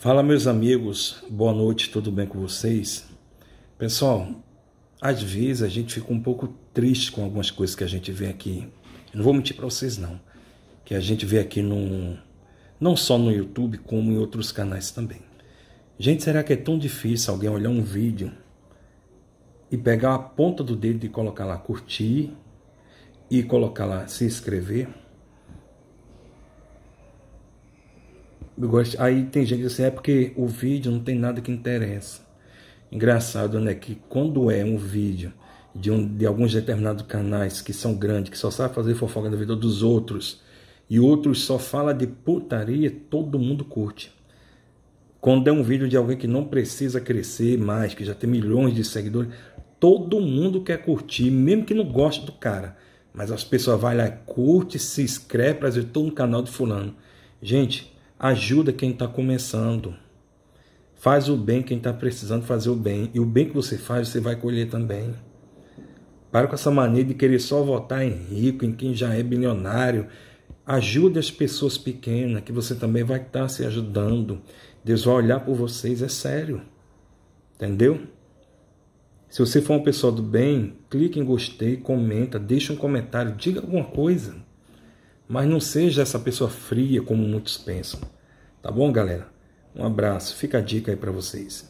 Fala, meus amigos, boa noite, tudo bem com vocês? Pessoal, às vezes a gente fica um pouco triste com algumas coisas que a gente vê aqui. Eu não vou mentir para vocês, não. Que a gente vê aqui no, não só no YouTube, como em outros canais também. Gente, será que é tão difícil alguém olhar um vídeo e pegar a ponta do dedo e colocar lá curtir e colocar lá se inscrever? Eu gosto, aí tem gente que diz assim, é porque o vídeo não tem nada que interessa. Engraçado, né? Que quando é um vídeo de, um, de alguns determinados canais que são grandes, que só sabe fazer fofoca na vida dos outros, e outros só fala de putaria, todo mundo curte. Quando é um vídeo de alguém que não precisa crescer mais, que já tem milhões de seguidores, todo mundo quer curtir, mesmo que não goste do cara. Mas as pessoas vai lá, curte, se inscreve para ver todo o canal de fulano. Gente, Ajuda quem está começando. Faz o bem quem está precisando fazer o bem. E o bem que você faz, você vai colher também. Para com essa mania de querer só votar em rico, em quem já é bilionário. Ajude as pessoas pequenas, que você também vai estar tá se ajudando. Deus vai olhar por vocês, é sério. Entendeu? Se você for uma pessoa do bem, clique em gostei, comenta, deixa um comentário, diga alguma coisa. Mas não seja essa pessoa fria como muitos pensam. Tá bom, galera? Um abraço, fica a dica aí para vocês.